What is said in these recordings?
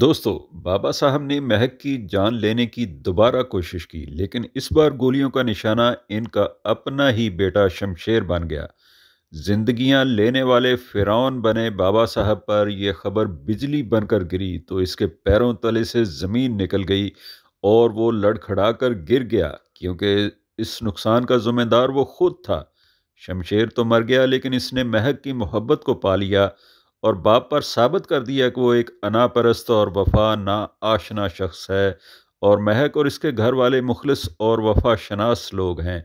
दोस्तों बाबा साहब ने महक की जान लेने की दोबारा कोशिश की लेकिन इस बार गोलियों का निशाना इनका अपना ही बेटा शमशेर बन गया जिंदगियां लेने वाले फिरौन बने बाबा साहब पर यह खबर बिजली बनकर गिरी तो इसके पैरों तले से ज़मीन निकल गई और वो लड़खड़ा कर गिर गया क्योंकि इस नुकसान का ज़िम्मेदार वो खुद था शमशेर तो मर गया लेकिन इसने महक की मोहब्बत को पा लिया और बाप पर साबित कर दिया कि वो एक अनापरस्त और वफा ना आशना शख्स है और महक और इसके घर वाले मुखलस और वफा शनास लोग हैं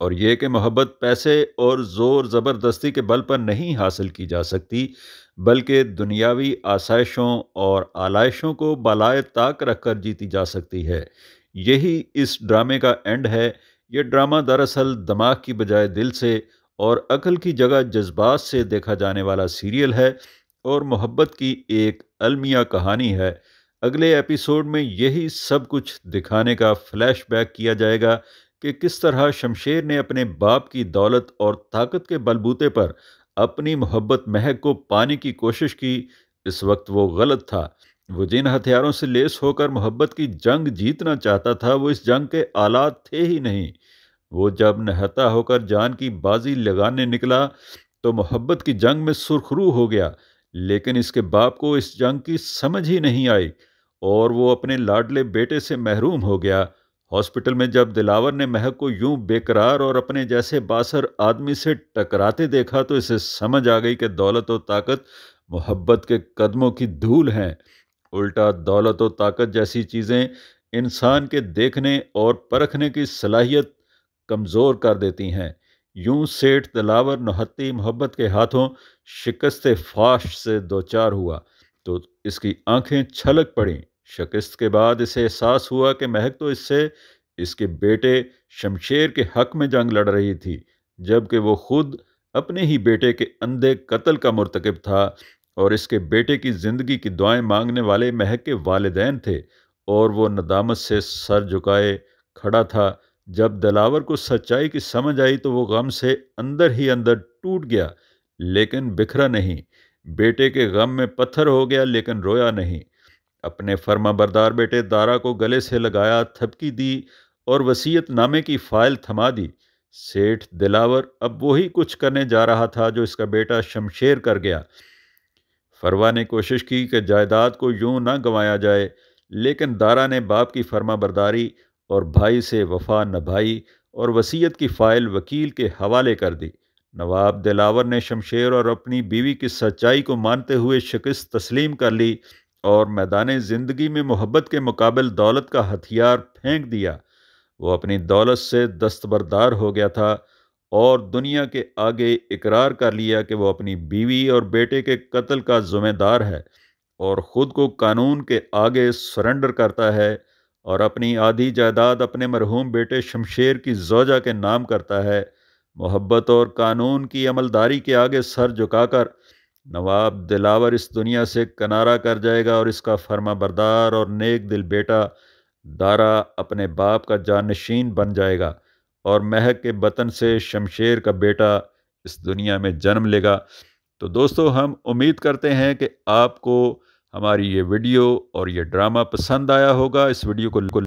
और ये कि मोहब्बत पैसे और ज़ोर ज़बरदस्ती के बल पर नहीं हासिल की जा सकती बल्कि दुनियावी आसाइशों और आलाइशों को बलाय ताक रख कर जीती जा सकती है यही इस ड्रामे का एंड है ये ड्रामा दरअसल दिमाग की बजाय दिल से और अकल की जगह जज्बात से देखा जाने वाला सीरियल है और मोहब्बत की एक अलमिया कहानी है अगले एपिसोड में यही सब कुछ दिखाने का फ्लैशबैक किया जाएगा कि किस तरह शमशेर ने अपने बाप की दौलत और ताकत के बलबूते पर अपनी मोहब्बत महक को पाने की कोशिश की इस वक्त वो गलत था वो जिन हथियारों से लेस होकर मोहब्बत की जंग जीतना चाहता था वो इस जंग के आलात थे ही नहीं वो जब नहता होकर जान की बाजी लगाने निकला तो मोहब्बत की जंग में सुरखरू हो गया लेकिन इसके बाप को इस जंग की समझ ही नहीं आई और वो अपने लाडले बेटे से महरूम हो गया हॉस्पिटल में जब दिलावर ने महक को यूं बेकरार और अपने जैसे बासर आदमी से टकराते देखा तो इसे समझ आ गई कि दौलत और ताकत मोहब्बत के कदमों की धूल हैं उल्टा दौलत और ताकत जैसी चीज़ें इंसान के देखने और परखने की सलाहियत कमज़ोर कर देती हैं यूं सेठ दिलावर नहत्ती मोहब्बत के हाथों शिकस्त फाश से दो चार हुआ तो इसकी आंखें छलक पड़ीं शिकस्त के बाद इसे एहसास हुआ कि महक तो इससे इसके बेटे शमशेर के हक में जंग लड़ रही थी जबकि वो खुद अपने ही बेटे के अंधे कत्ल का मरतकब था और इसके बेटे की ज़िंदगी की दुआएं मांगने वाले महक के वालदेन थे और वो नदामत से सर झुकाए खड़ा था जब दलावर को सच्चाई की समझ आई तो वो गम से अंदर ही अंदर टूट गया लेकिन बिखरा नहीं बेटे के गम में पत्थर हो गया लेकिन रोया नहीं अपने फर्मा बरदार बेटे दारा को गले से लगाया थपकी दी और वसीयत नामे की फाइल थमा दी सेठ दिलावर अब वही कुछ करने जा रहा था जो इसका बेटा शमशेर कर गया फरवा ने कोशिश की कि जायदाद को यूं ना गंवाया जाए लेकिन दारा ने बाप की फर्मा बरदारी और भाई से वफा नभाई और वसीयत की फ़ाइल वकील के हवाले कर दी नवाब दिलावर ने शमशेर और अपनी बीवी की सच्चाई को मानते हुए शिकस्त तस्लीम कर ली और मैदान ज़िंदगी में मोहब्बत के मुकाबल दौलत का हथियार फेंक दिया वो अपनी दौलत से दस्तबरदार हो गया था और दुनिया के आगे इकरार कर लिया कि वो अपनी बीवी और बेटे के कत्ल का ज़ुमेदार है और ख़ुद को कानून के आगे सरेंडर करता है और अपनी आधी जायदाद अपने मरहूम बेटे शमशेर की जोजा के नाम करता है मोहब्बत और कानून की अमलदारी के आगे सर झुकाकर नवाब दिलावर इस दुनिया से किनारा कर जाएगा और इसका फर्मा बरदार और नेक दिल बेटा दारा अपने बाप का जानशीन बन जाएगा और महक के बतन से शमशेर का बेटा इस दुनिया में जन्म लेगा तो दोस्तों हम उम्मीद करते हैं कि आपको हमारी ये वीडियो और ये ड्रामा पसंद आया होगा इस वीडियो को